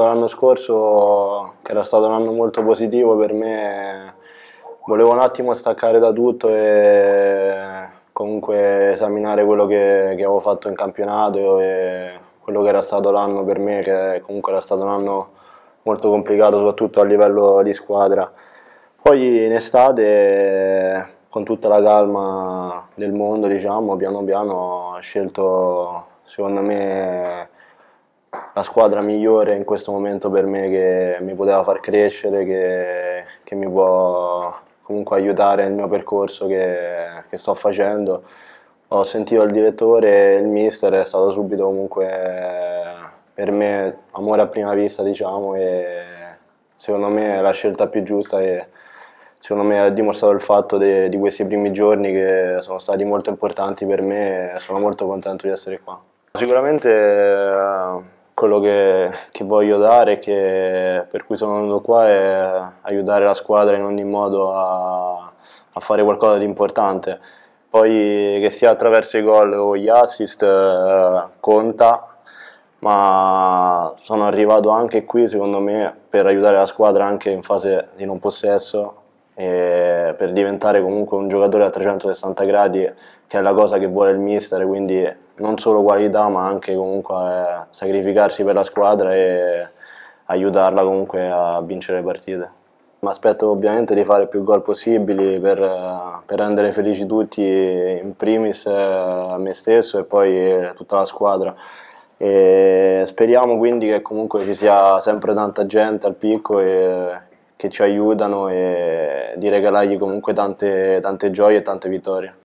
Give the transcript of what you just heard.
L'anno scorso, che era stato un anno molto positivo per me, volevo un attimo staccare da tutto e comunque esaminare quello che, che avevo fatto in campionato e quello che era stato l'anno per me, che comunque era stato un anno molto complicato, soprattutto a livello di squadra. Poi in estate, con tutta la calma del mondo, diciamo, piano piano ho scelto, secondo me, la squadra migliore in questo momento per me che mi poteva far crescere, che, che mi può comunque aiutare nel mio percorso che, che sto facendo. Ho sentito il direttore e il mister, è stato subito comunque per me amore a prima vista diciamo e secondo me è la scelta più giusta e secondo me ha dimostrato il fatto de, di questi primi giorni che sono stati molto importanti per me e sono molto contento di essere qua. Sicuramente quello che, che voglio dare, che, per cui sono venuto qua, è aiutare la squadra in ogni modo a, a fare qualcosa di importante. Poi che sia attraverso i gol o gli assist eh, conta, ma sono arrivato anche qui secondo me per aiutare la squadra anche in fase di non possesso e per diventare comunque un giocatore a 360 gradi che è la cosa che vuole il mister, quindi non solo qualità ma anche comunque eh, sacrificarsi per la squadra e aiutarla comunque a vincere le partite. Mi aspetto ovviamente di fare più gol possibili per, eh, per, rendere felici tutti, in primis eh, me stesso e poi tutta la squadra. E speriamo quindi che comunque ci sia sempre tanta gente al picco e, che ci aiutano e di regalargli comunque tante, tante gioie e tante vittorie.